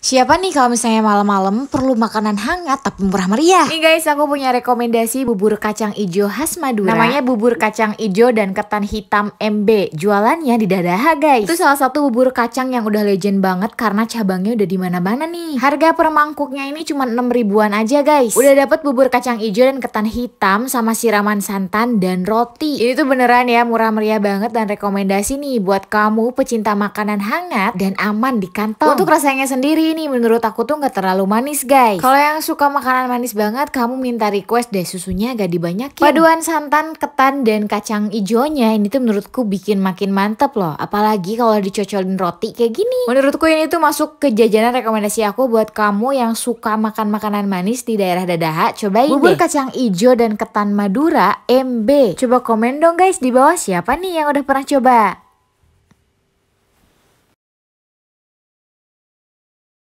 Siapa nih kalau misalnya malam-malam perlu makanan hangat tapi murah meriah? Nih guys, aku punya rekomendasi bubur kacang ijo khas Madura. Namanya bubur kacang ijo dan ketan hitam MB. Jualannya di Dadaha guys. Itu salah satu bubur kacang yang udah legend banget karena cabangnya udah di mana-mana nih. Harga per mangkuknya ini cuma 6 ribuan aja guys. Udah dapat bubur kacang ijo dan ketan hitam sama siraman santan dan roti. Ini tuh beneran ya murah meriah banget dan rekomendasi nih buat kamu pecinta makanan hangat dan aman di kantong. Untuk rasanya sendiri ini menurut aku tuh nggak terlalu manis guys. Kalau yang suka makanan manis banget, kamu minta request deh susunya agak dibanyakin. Paduan santan, ketan, dan kacang ijonya ini tuh menurutku bikin makin mantep loh. Apalagi kalau dicocolin roti kayak gini. Menurutku ini tuh masuk ke jajanan rekomendasi aku buat kamu yang suka makan makanan manis di daerah dadaha. Cobain Bubur deh. kacang ijo dan ketan Madura MB. Coba komen dong guys di bawah siapa nih yang udah pernah coba.